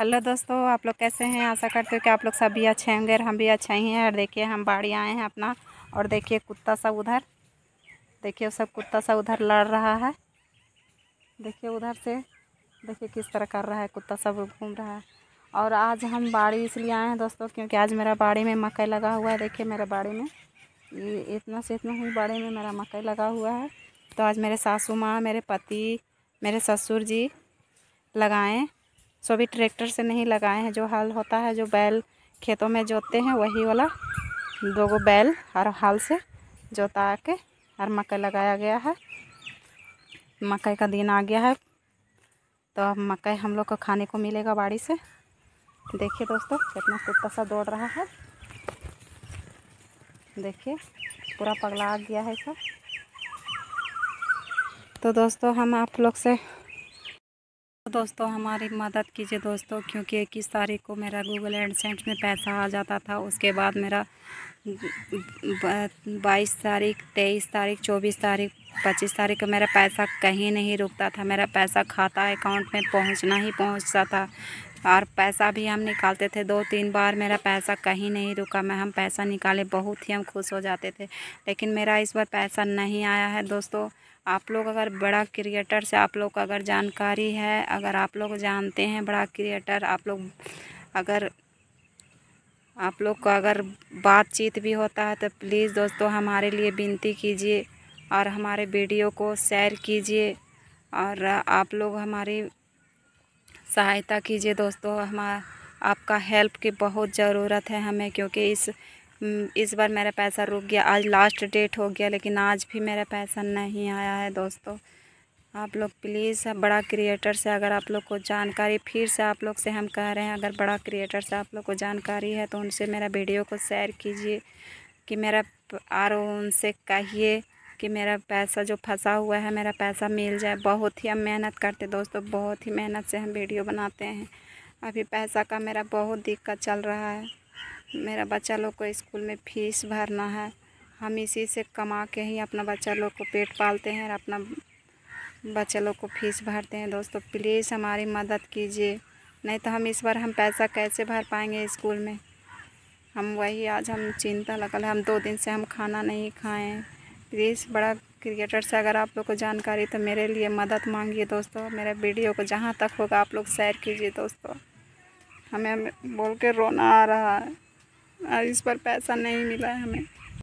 hello दोस्तों आप लोग कैसे हैं आशा करते हो कि आप लोग सभी अच्छे होंगे और हम भी अच्छे ही हैं और देखिए हम बाड़ी आए हैं अपना और देखिए कुत्ता सब उधर देखिए सब कुत्ता सब उधर लड़ रहा है देखिए उधर से देखिए किस तरह कर रहा है कुत्ता सब घूम रहा है और आज हम बाड़ी इसलिए आए हैं दोस्तों क्योंकि आज मेरा बाड़ी में मकई लगा हुआ है देखिए मेरे बाड़ी में इतना से इतना ही बाड़ी में मेरा मकई लगा हुआ है तो आज मेरे सासू माँ मेरे पति मेरे ससुर जी लगाएँ सो अभी ट्रैक्टर से नहीं लगाए हैं जो हल होता है जो बैल खेतों में जोतते हैं वही वाला दो गो बैल और हल से जोता के और मकई लगाया गया है मकई का दिन आ गया है तो अब मकई हम लोग को खाने को मिलेगा बाड़ी से देखिए दोस्तों कितना कुत्ता सा दौड़ रहा है देखिए पूरा पगला आ गया है सब तो दोस्तों हम आप लोग से दोस्तों हमारी मदद कीजिए दोस्तों क्योंकि इक्कीस तारीख को मेरा गूगल एडसेंट में पैसा आ जाता था उसके बाद मेरा बाईस तारीख तेईस तारीख चौबीस तारीख पच्चीस तारीख को मेरा पैसा कहीं नहीं रुकता था मेरा पैसा खाता अकाउंट में पहुंचना ही पहुंचता था और पैसा भी हम निकालते थे दो तीन बार मेरा पैसा कहीं नहीं रुका मैं हम पैसा निकाले बहुत ही हम खुश हो जाते थे लेकिन मेरा इस बार पैसा नहीं आया है दोस्तों आप लोग अगर बड़ा क्रिएटर से आप लोग अगर जानकारी है अगर आप लोग जानते हैं बड़ा क्रिएटर आप लोग अगर आप लोग का अगर बातचीत भी होता है तो प्लीज़ दोस्तों हमारे लिए विनती कीजिए और हमारे वीडियो को शेयर कीजिए और आप लोग हमारी सहायता कीजिए दोस्तों हमारा आपका हेल्प की बहुत ज़रूरत है हमें क्योंकि इस इस बार मेरा पैसा रुक गया आज लास्ट डेट हो गया लेकिन आज भी मेरा पैसा नहीं आया है दोस्तों आप लोग प्लीज़ बड़ा क्रिएटर से अगर आप लोग को जानकारी फिर से आप लोग से हम कह रहे हैं अगर बड़ा क्रिएटर से आप लोग को जानकारी है तो उनसे मेरा वीडियो को शेयर कीजिए कि मेरा और उनसे कहिए कि मेरा पैसा जो फंसा हुआ है मेरा पैसा मिल जाए बहुत ही हम मेहनत करते दोस्तों बहुत ही मेहनत से हम वीडियो बनाते हैं अभी पैसा का मेरा बहुत दिक्कत चल रहा है मेरा बच्चा लोग को स्कूल में फीस भरना है हम इसी से कमा के ही अपना बच्चा लोग को पेट पालते हैं और अपना बच्चा लोग को फीस भरते हैं दोस्तों प्लीज़ हमारी मदद कीजिए नहीं तो हम इस बार हम पैसा कैसे भर पाएंगे स्कूल में हम वही आज हम चिंता लगल है हम दो दिन से हम खाना नहीं खाएं प्लीज़ बड़ा क्रिकेटर से अगर आप लोग को जानकारी तो मेरे लिए मदद मांगिए दोस्तों मेरे वीडियो को जहाँ तक होगा आप लोग शेयर कीजिए दोस्तों हमें बोल के रोना आ रहा है इस पर पैसा नहीं मिला है हमें